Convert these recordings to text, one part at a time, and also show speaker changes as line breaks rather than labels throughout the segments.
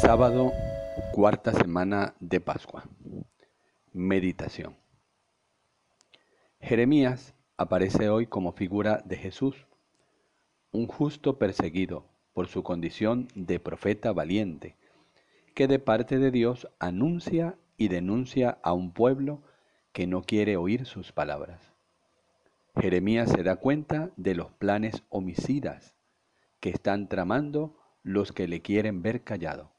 Sábado, cuarta semana de Pascua. Meditación. Jeremías aparece hoy como figura de Jesús, un justo perseguido por su condición de profeta valiente, que de parte de Dios anuncia y denuncia a un pueblo que no quiere oír sus palabras. Jeremías se da cuenta de los planes homicidas que están tramando los que le quieren ver callado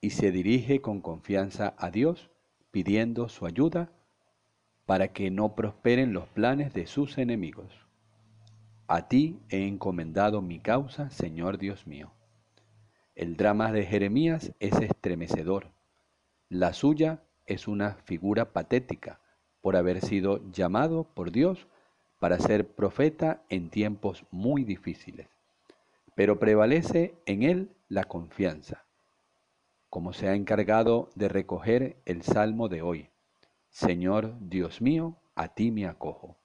y se dirige con confianza a Dios pidiendo su ayuda para que no prosperen los planes de sus enemigos. A ti he encomendado mi causa, Señor Dios mío. El drama de Jeremías es estremecedor. La suya es una figura patética por haber sido llamado por Dios para ser profeta en tiempos muy difíciles. Pero prevalece en él la confianza como se ha encargado de recoger el salmo de hoy. Señor Dios mío, a ti me acojo.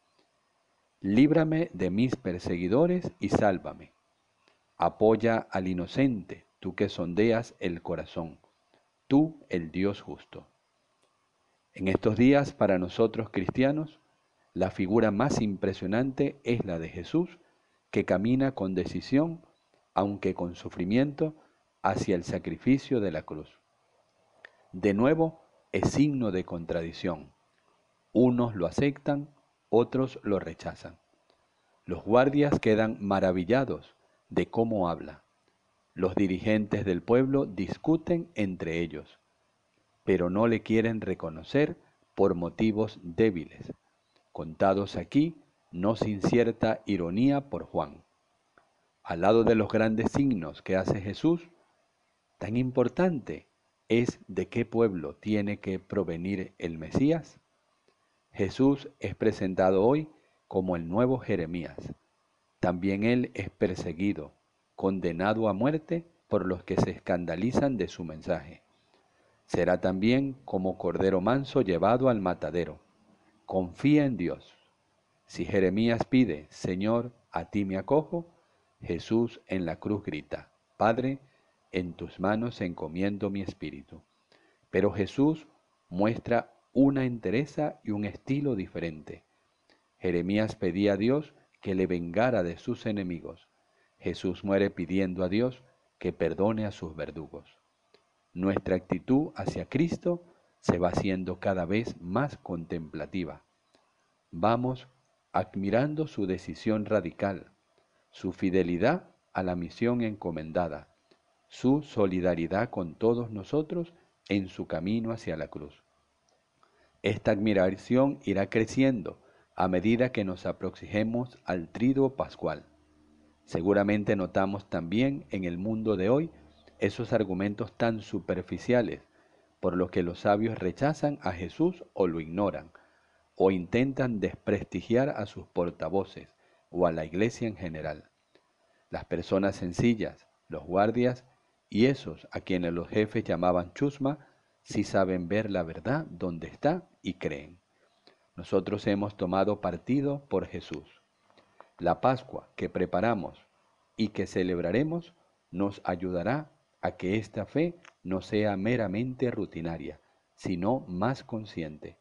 Líbrame de mis perseguidores y sálvame. Apoya al inocente, tú que sondeas el corazón, tú el Dios justo. En estos días para nosotros cristianos, la figura más impresionante es la de Jesús, que camina con decisión, aunque con sufrimiento, hacia el sacrificio de la cruz. De nuevo, es signo de contradicción. Unos lo aceptan, otros lo rechazan. Los guardias quedan maravillados de cómo habla. Los dirigentes del pueblo discuten entre ellos, pero no le quieren reconocer por motivos débiles, contados aquí no sin cierta ironía por Juan. Al lado de los grandes signos que hace Jesús, tan importante es de qué pueblo tiene que provenir el Mesías? Jesús es presentado hoy como el nuevo Jeremías. También él es perseguido, condenado a muerte por los que se escandalizan de su mensaje. Será también como cordero manso llevado al matadero. Confía en Dios. Si Jeremías pide, Señor, a ti me acojo, Jesús en la cruz grita, Padre, en tus manos encomiendo mi espíritu. Pero Jesús muestra una entereza y un estilo diferente. Jeremías pedía a Dios que le vengara de sus enemigos. Jesús muere pidiendo a Dios que perdone a sus verdugos. Nuestra actitud hacia Cristo se va haciendo cada vez más contemplativa. Vamos admirando su decisión radical, su fidelidad a la misión encomendada, su solidaridad con todos nosotros en su camino hacia la cruz. Esta admiración irá creciendo a medida que nos aproximemos al triduo pascual. Seguramente notamos también en el mundo de hoy esos argumentos tan superficiales por los que los sabios rechazan a Jesús o lo ignoran, o intentan desprestigiar a sus portavoces o a la iglesia en general. Las personas sencillas, los guardias y esos a quienes los jefes llamaban chusma, sí saben ver la verdad donde está y creen. Nosotros hemos tomado partido por Jesús. La Pascua que preparamos y que celebraremos nos ayudará a que esta fe no sea meramente rutinaria, sino más consciente.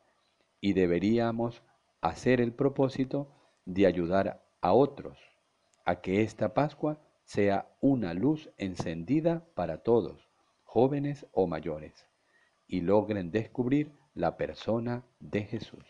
Y deberíamos hacer el propósito de ayudar a otros a que esta Pascua sea una luz encendida para todos, jóvenes o mayores, y logren descubrir la persona de Jesús.